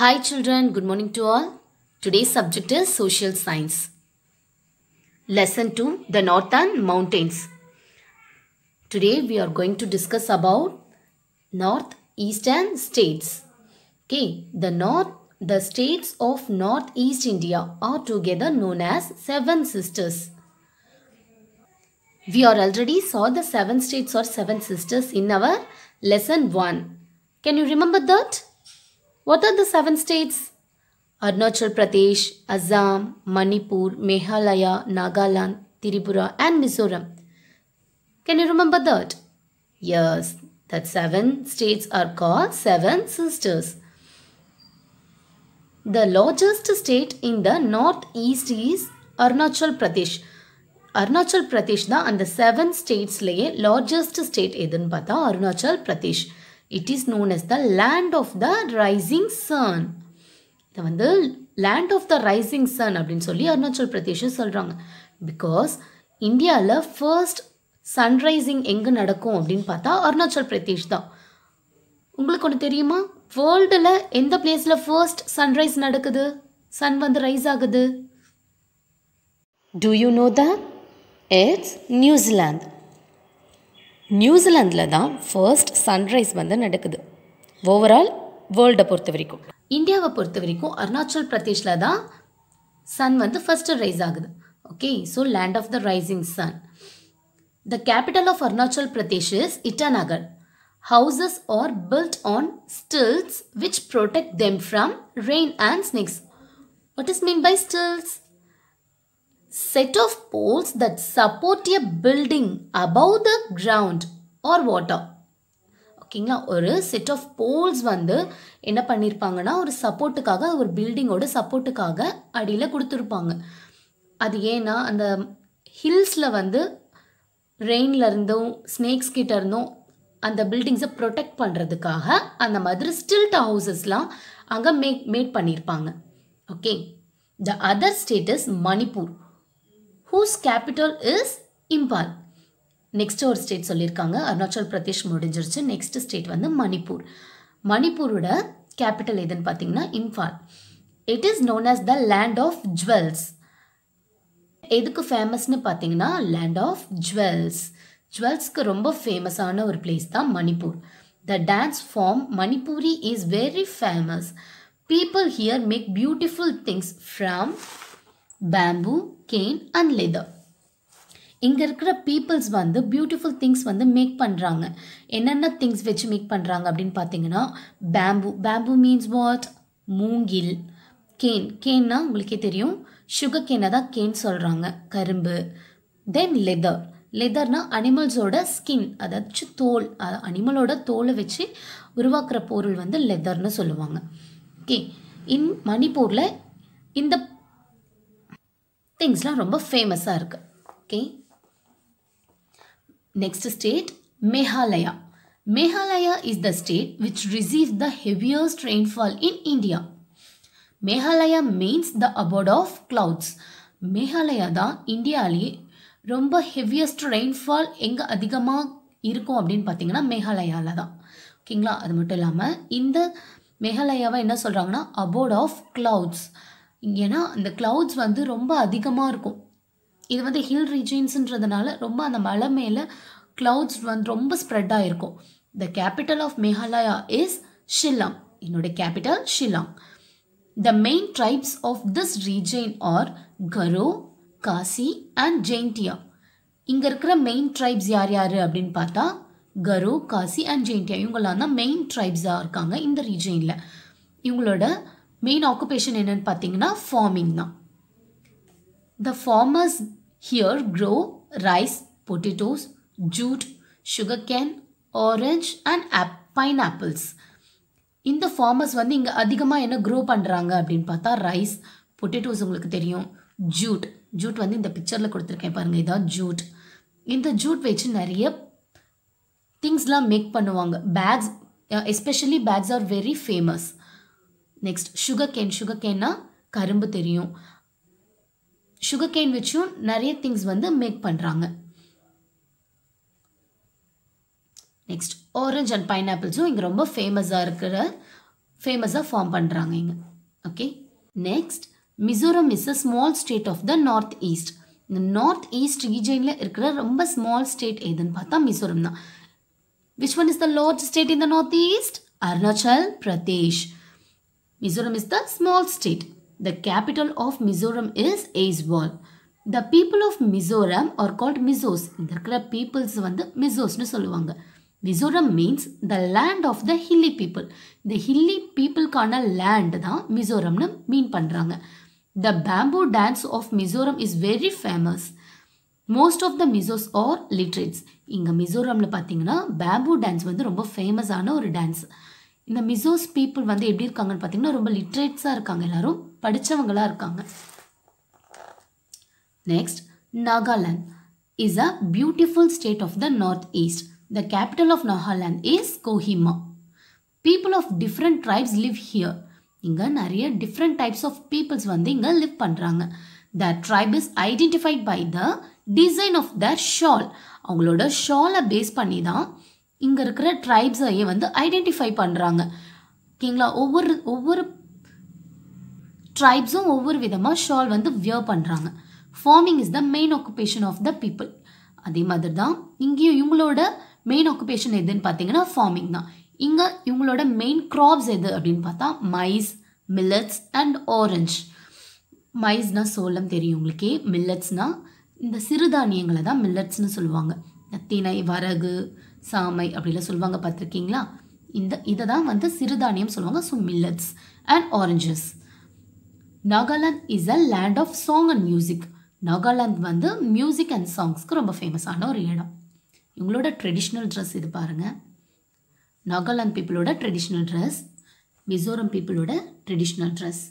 Hi children, good morning to all. Today's subject is Social Science. Lesson 2 The Northern Mountains. Today we are going to discuss about North Eastern States. Okay, the North, the states of Northeast India are together known as Seven Sisters. We are already saw the seven states or seven sisters in our lesson 1. Can you remember that? What are the seven states? Arunachal Pradesh, Assam, Manipur, Meghalaya, Nagaland, Tripura and Mizoram. Can you remember that? Yes, that seven states are called seven sisters. The largest state in the northeast is Arunachal Pradesh. Arunachal Arunachal ಪ್ರದೇಶ್ನ அந்த seven ஸ்டேட்ஸ்லேயே largest state எதுன்னு பார்த்தா Arunachal Pradesh. It is known as the land of the rising sun இதை வந்து land of the rising sun அப்படின்னு சொல்லி அருணாச்சல் பிரதேஷும் சொல்கிறாங்க because இந்தியாவில் first சன்ரைசிங் எங்கே நடக்கும் அப்படின்னு பார்த்தா அருணாச்சல் பிரதேஷ் தான் உங்களுக்கு ஒன்று தெரியுமா வேர்ல்டில் எந்த பிளேஸில் ஃபர்ஸ்ட் சன்ரைஸ் நடக்குது சன் வந்து ரைஸ் ஆகுது do you know that it's New Zealand நியூசிலாந்தில் தான் ஃபர்ஸ்ட் சன்ரைஸ் வந்து நடக்குது ஓவரால் வேர்ல்டை பொறுத்த வரைக்கும் இந்தியாவை பொறுத்த வரைக்கும் அருணாச்சல் பிரதேஷில் தான் சன் வந்து ஃபஸ்ட்டு ரைஸ் ஆகுது okay so land of the rising sun the capital of Arunachal Pradesh is Itanagar houses are built on stilts which protect them from rain and snakes what is mean by stilts set of poles that support a building above the ground or water. ஓகேங்களா ஒரு set of poles வந்து என்ன பண்ணியிருப்பாங்கன்னா ஒரு சப்போர்ட்டுக்காக ஒரு பில்டிங்கோட சப்போர்ட்டுக்காக அடியில் கொடுத்துருப்பாங்க அது ஏன்னா அந்த ஹில்ஸில் வந்து ரெயினில் இருந்தும் ஸ்னேக்ஸ் கிட்ட இருந்தும் அந்த பில்டிங்ஸை ப்ரொடெக்ட் பண்ணுறதுக்காக அந்த மாதிரி ஸ்டில்ட் ஹவுசஸ்லாம் அங்கே மேக் மேட் பண்ணியிருப்பாங்க okay the other state is Manipur whose capital is Imphal next ஒரு ஸ்டேட் சொல்லியிருக்காங்க அருணாச்சல் பிரதேஷ் முடிஞ்சிருச்சு நெக்ஸ்ட் ஸ்டேட் வந்து மணிப்பூர் மணிப்பூரோட கேபிட்டல் எதுன்னு பார்த்தீங்கன்னா Imphal it is known as the land of jewels எதுக்கு ஃபேமஸ்னு பார்த்தீங்கன்னா லேண்ட் ஆஃப் ஜுவல்ஸ் ஜுவல்ஸ்க்கு ரொம்ப ஃபேமஸான ஒரு பிளேஸ் தான் Manipur the dance form Manipuri is very famous people here make beautiful things from bamboo cane and leather இங்கே இருக்கிற பீப்புள்ஸ் வந்து பியூட்டிஃபுல் திங்ஸ் வந்து மேக் பண்ணுறாங்க என்னென்ன திங்ஸ் வச்சு மேக் பண்ணுறாங்க அப்படின்னு பார்த்தீங்கன்னா பேம்பு பேம்பு மீன்ஸ் வாட் மூங்கில் கேன் கேன்னா உங்களுக்கே தெரியும் சுகர் கேனை தான் கேன் சொல்கிறாங்க கரும்பு தென் லெதர் லெதர்னா அனிமல்ஸோட ஸ்கின் அதாச்சு தோல் அனிமலோட தோலை வச்சு உருவாக்குற பொருள் வந்து லெதர்னு சொல்லுவாங்க ஓகே இன் மணிப்பூரில் இந்த திங்ஸ்லாம் ரொம்ப ஃபேமஸாக இருக்குது okay next state Meghalaya Meghalaya is the state which receive the heaviest rainfall in India Meghalaya means the abode of clouds Meghalaya தான் இந்தியாவிலேயே ரொம்ப ஹெவியஸ்ட் ரெயின்ஃபால் எங்கே அதிகமாக இருக்கும் அப்படின்னு பார்த்தீங்கன்னா மேகாலயாவில் தான் ஓகேங்களா அது மட்டும் இல்லாமல் இந்த மேகாலயாவை என்ன சொல்கிறாங்கன்னா அபோட் ஆஃப் கிளவுட்ஸ் ஏன்னா அந்த க்ளவுட்ஸ் வந்து ரொம்ப அதிகமாக இருக்கும் இது வந்து ஹில் ரீஜன்ஸுன்றதுனால ரொம்ப அந்த மலை மேலே க்ளவுட்ஸ் வந்து ரொம்ப ஸ்ப்ரெட் ஆகிருக்கும் the capital of Meghalaya is Shillong என்னுடைய capital Shillong the main tribes of this region are Garo Khasi and Jaintia இங்கே இருக்கிற மெயின் ட்ரைப்ஸ் யார் யார் அப்படின்னு பார்த்தா கரோ காசி அண்ட் ஜெயின்டியா இவங்களாம் தான் மெயின் ட்ரைப்ஸாக இருக்காங்க இந்த ரீஜனில் இவங்களோட மெயின் ஆக்குபேஷன் என்னன்னு பார்த்தீங்கன்னா ஃபார்மிங் தான் the farmers here grow rice potatoes jute sugar cane orange and ஆப் பைனாப்பிள்ஸ் இந்த ஃபார்மர்ஸ் வந்து இங்கே அதிகமாக என்ன க்ரோ பண்ணுறாங்க அப்படின்னு பார்த்தா ரைஸ் பொட்டேட்டோஸ் உங்களுக்கு தெரியும் ஜூட் ஜூட் வந்து இந்த பிக்சரில் கொடுத்துருக்கேன் பாருங்கள் இதான் ஜூட் இந்த ஜூட் வச்சு நிறைய திங்ஸ்லாம் மேக் பண்ணுவாங்க bags especially bags are very famous next sugar cane sugar கேன்னா கரும்பு தெரியும் சுகர் கேன் வச்சும் நிறைய திங்ஸ் வந்து மேக் பண்ணுறாங்க நெக்ஸ்ட் ஆரஞ்ச் அண்ட் பைனாப்பிள்ஸும் இங்கே ரொம்ப ஃபேமஸாக இருக்கிற ஃபேமஸாக ஃபார்ம் பண்ணுறாங்க இங்கே okay next Mizoram is a small state of the north east இந்த நார்த் ஈஸ்ட் ரீஜனில் இருக்கிற ரொம்ப ஸ்மால் ஸ்டேட் எதுன்னு பார்த்தா மிசோரம் தான் which one is the large state in the north east Arunachal Pradesh Mizoram is the small state The capital of Mizoram is Aizwal. The people of Mizoram are called Mizos இந்த இருக்கிற peoples வந்து மிசோஸ்னு சொல்லுவாங்க Mizoram means the land of the hilly people இந்த hilly பீப்புளுக்கான land தான் மிசோரம்னு mean பண்ணுறாங்க the bamboo dance of Mizoram is very famous most of the Mizos are literates இங்கே மிசோரமில் பார்த்தீங்கன்னா பேம்பூ டான்ஸ் வந்து ரொம்ப ஃபேமஸான ஒரு டான்ஸ் இந்த மிசோஸ் பீப்புள் வந்து எப்படி இருக்காங்கன்னு பார்த்தீங்கன்னா ரொம்ப லிட்ரேட்ஸாக இருக்காங்க எல்லாரும் படித்தவங்களாக இருக்காங்க next Nagaland is a beautiful state of the north east the capital of Nagaland is Kohima people of different tribes live here இங்கே நிறைய டிஃப்ரெண்ட் டைப்ஸ் ஆஃப் பீப்புள்ஸ் வந்து இங்கே லிவ் பண்ணுறாங்க the tribe is identified by the design of the shawl அவங்களோட ஷாலை base பண்ணி தான் இங்கே இருக்கிற ட்ரைப்ஸையே வந்து ஐடென்டிஃபை பண்ணுறாங்க ஓகேங்களா ஒவ்வொரு ஒவ்வொரு ட்ரைப்ஸும் ஒவ்வொரு விதமாக ஷால் வந்து வியர் பண்ணுறாங்க farming is the main occupation of the people அதே மாதிரி தான் இங்கேயும் இவங்களோட மெயின் ஆக்குபேஷன் எதுன்னு பார்த்தீங்கன்னா ஃபார்மிங் தான் இங்கே இவங்களோட மெயின் க்ராப்ஸ் எது அப்படின்னு பார்த்தா மைஸ் மில்லட்ஸ் அண்ட் ஆரஞ்ச் மைஸ்னால் சோளம் தெரியும் உங்களுக்கே மில்லட்ஸ்னால் இந்த சிறுதானியங்களை தான் மில்லட்ஸ்னு சொல்லுவாங்க திணை வரகு சாமை அப்படிலாம் சொல்லுவாங்க பார்த்துருக்கீங்களா இந்த இதை தான் வந்து சிறுதானியம் சொல்லுவாங்க so millets and oranges Nagaland is a land of song and music Nagaland வந்து மியூசிக் அண்ட் சாங்ஸ்க்கு ரொம்ப ஃபேமஸான ஒரு இடம் இவங்களோட ட்ரெடிஷ்னல் ட்ரெஸ் இது பாருங்கள் நாகாலாந்து பீப்புளோட ட்ரெடிஷ்னல் ட்ரெஸ் மிசோரம் பீப்புளோட ட்ரெடிஷ்னல் ட்ரெஸ்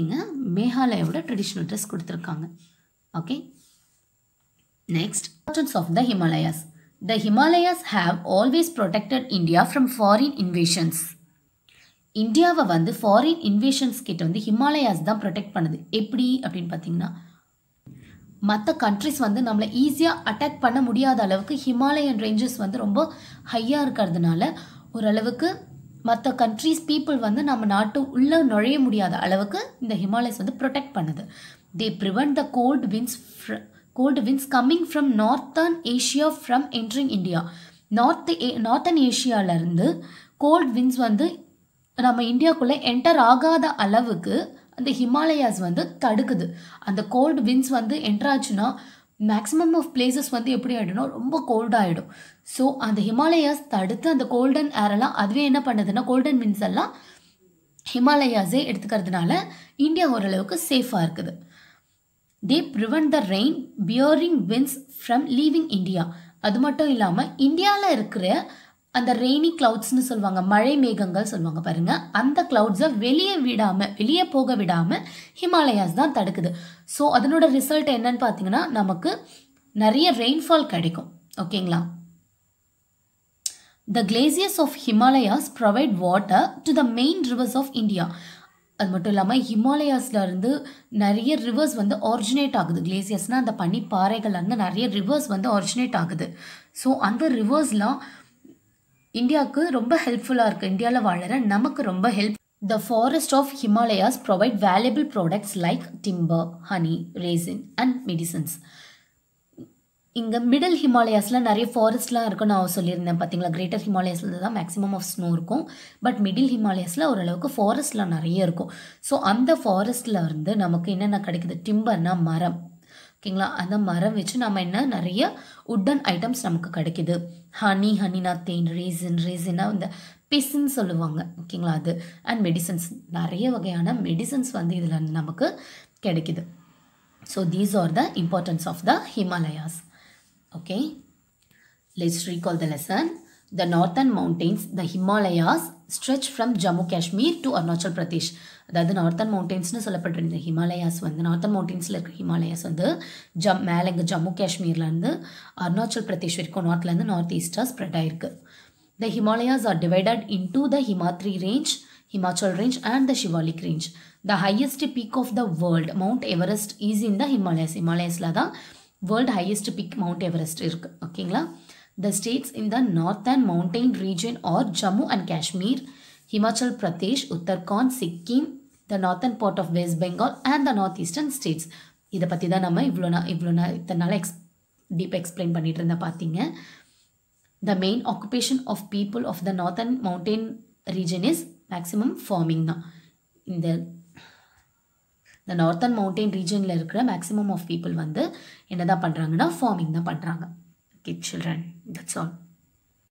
இங்கே மேகாலயாவோட ட்ரெடிஷ்னல் ட்ரெஸ் கொடுத்துருக்காங்க okay next of the Himalayas The Himalayas have always protected India from foreign invasions. இந்தியாவை வந்து ஃபாரின் இன்வேஷன்ஸ் கிட்ட வந்து ஹிமாலயாஸ் தான் ப்ரொடெக்ட் பண்ணுது எப்படி அப்படின்னு பார்த்தீங்கன்னா மற்ற கண்ட்ரிஸ் வந்து நம்மளை ஈஸியாக அட்டாக் பண்ண முடியாத அளவுக்கு ஹிமாலயன் ரேஞ்சஸ் வந்து ரொம்ப ஹையாக இருக்கிறதுனால ஓரளவுக்கு மற்ற கண்ட்ரிஸ் பீப்புள் வந்து நம்ம நாட்டு உள்ளே நுழைய முடியாத அளவுக்கு இந்த ஹிமாலயஸ் வந்து ப்ரொடெக்ட் பண்ணுது they prevent the cold winds cold winds coming from northern Asia from entering India north northern ஏஷியாவிலேருந்து கோல்ட் விண்ட்ஸ் வந்து நம்ம இந்தியாவுக்குள்ளே என்டர் ஆகாத அளவுக்கு அந்த ஹிமாலயாஸ் வந்து தடுக்குது அந்த கோல்டு விண்ட்ஸ் வந்து என்ட்ராச்சுன்னா மேக்ஸிமம் ஆஃப் பிளேசஸ் வந்து எப்படி ஆகிடும்னா ரொம்ப கோல்டாகிடும் ஸோ அந்த ஹிமாலயாஸ் தடுத்து அந்த கோல்டன் ஏரெல்லாம் அதுவே என்ன பண்ணுதுன்னா கோல்டன் விண்ட்ஸ் எல்லாம் ஹிமாலயாஸே எடுத்துக்கிறதுனால இந்தியா ஓரளவுக்கு சேஃபாக இருக்குது they prevent the rain bearing winds from leaving India அது மட்டும் இல்லாமல் இந்தியாவில் இருக்கிற அந்த ரெய்னி கிளவுட்ஸ்னு சொல்லுவாங்க மழை மேகங்கள் சொல்லுவாங்க பாருங்கள் அந்த கிளவுட்ஸை வெளியே விடாமல் வெளியே போக விடாமல் ஹிமாலயாஸ் தான் தடுக்குது ஸோ அதனோட ரிசல்ட் என்னன்னு பார்த்தீங்கன்னா நமக்கு நிறைய ரெயின்ஃபால் கிடைக்கும் ஓகேங்களா the glaciers of Himalayas provide water to the main rivers of India அது மட்டும் இல்லாமல் ஹிமாலயாஸ்லேருந்து நிறைய ரிவர்ஸ் வந்து ஆரிஜினேட் ஆகுது கிளேசியர்ஸ்னால் அந்த பனிப்பாறைகள்லேருந்து நிறைய ரிவர்ஸ் வந்து ஆரிஜினேட் ஆகுது ஸோ அந்த ரிவர்ஸ்லாம் இந்தியாவுக்கு ரொம்ப ஹெல்ப்ஃபுல்லாக இருக்குது இந்தியாவில் வாழற நமக்கு ரொம்ப help the forest of Himalayas provide valuable products like timber honey resin and medicines இங்கே மிடில் ஹிமாலயாஸில் நிறைய ஃபாரஸ்ட்லாம் இருக்கும் நான் சொல்லியிருந்தேன் பார்த்தீங்களா கிரேட்டர் ஹிமாலயாஸில் தான் மேக்ஸிமம் ஆஃப் ஸ்னோ இருக்கும் பட் மிடில் ஹிமாலயாஸில் ஓரளவுக்கு ஃபாரஸ்ட்லாம் நிறைய இருக்கும் ஸோ அந்த ஃபாரஸ்ட்டில் வந்து நமக்கு என்னென்ன கிடைக்குது டிம்பர்னா மரம் ஓகேங்களா அந்த மரம் வச்சு நம்ம என்ன நிறைய உட்டன் ஐட்டம்ஸ் நமக்கு கிடைக்கிது ஹனி ஹனினா தேன் ரீசன் ரீசனா இந்த பிஸ்ன்னு சொல்லுவாங்க ஓகேங்களா அது அண்ட் மெடிசன்ஸ் நிறைய வகையான மெடிசன்ஸ் வந்து இதில் நமக்கு கிடைக்கிது so these are the importance of the Himalayas Okay. Let's recall the lesson. The northern mountains, the Himalayas, stretch from Jammu Kashmir to Arunachal Pradesh. அதாவது நார்த்தன் மவுண்டெயின்ஸ்னு சொல்லப்பட்டிருந்த ஹிமாலயாஸ் வந்து நார்த்தன் மவுண்டெயின்ஸில் இருக்கிற ஹிமாலயாஸ் வந்து ஜம் மேலே இங்கே ஜம்மு காஷ்மீர்லேருந்து அருணாச்சல் பிரதேஷ் வரைக்கும் நார்த்லேருந்து நார்த் ஈஸ்டாக ஸ்ப்ரெட் ஆயிருக்கு the Himalayas are divided into the Himadri range Himachal range and the Shivalik range. The highest peak of the world, Mount Everest, is in the Himalayas. Himalayas la world highest peak mount Everest இருக்குது ஓகேங்களா the states in the north and mountain region are Jammu and Kashmir Himachal Pradesh Uttarakhand Sikkim the northern part of West Bengal and the north eastern states இதை பற்றி தான் நம்ம இவ்வளோ நான் இவ்வளோ நான் இத்தனை நாள் எக்ஸ் டீப் எக்ஸ்பிளைன் பண்ணிகிட்டு இருந்தால் பார்த்தீங்க the main occupation of people of the northern mountain region is maximum farming தான் இந்த இந்த நார்த்தன் மவுண்டைன் ரீஜனில் இருக்கிற மேக்ஸிமம் ஆஃப் பீப்புள் வந்து என்ன தான் பண்ணுறாங்கன்னா ஃபார்மிங் தான் பண்ணுறாங்க ஓகே சில்ட்ரன் தட்ஸ் ஆல்